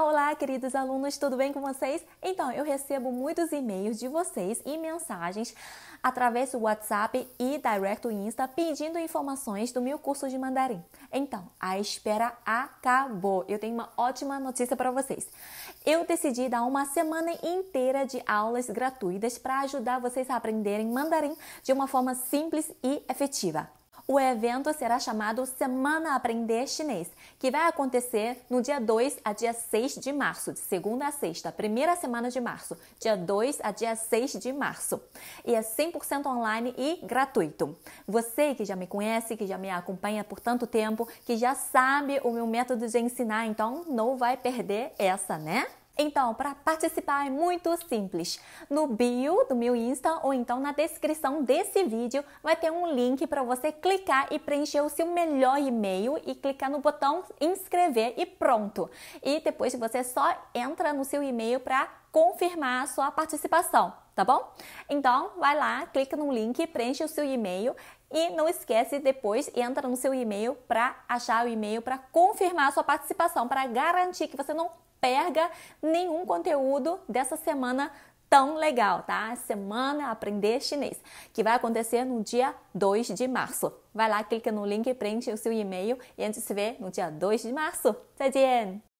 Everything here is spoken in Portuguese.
olá, queridos alunos, tudo bem com vocês? Então, eu recebo muitos e-mails de vocês e mensagens através do WhatsApp e Direct Insta pedindo informações do meu curso de mandarim. Então, a espera acabou. Eu tenho uma ótima notícia para vocês. Eu decidi dar uma semana inteira de aulas gratuitas para ajudar vocês a aprenderem mandarim de uma forma simples e efetiva. O evento será chamado Semana Aprender Chinês, que vai acontecer no dia 2 a dia 6 de março, de segunda a sexta, primeira semana de março, dia 2 a dia 6 de março. E é 100% online e gratuito. Você que já me conhece, que já me acompanha por tanto tempo, que já sabe o meu método de ensinar, então não vai perder essa, né? Então, para participar é muito simples. No bio do meu Insta ou então na descrição desse vídeo vai ter um link para você clicar e preencher o seu melhor e-mail e clicar no botão inscrever e pronto. E depois você só entra no seu e-mail para confirmar a sua participação, tá bom? Então, vai lá, clica no link, preenche o seu e-mail e não esquece depois entra no seu e-mail para achar o e-mail para confirmar a sua participação, para garantir que você não pega nenhum conteúdo dessa semana tão legal, tá? Semana Aprender Chinês, que vai acontecer no dia 2 de março. Vai lá, clica no link, preenche o seu e-mail e a gente se vê no dia 2 de março. Tchau!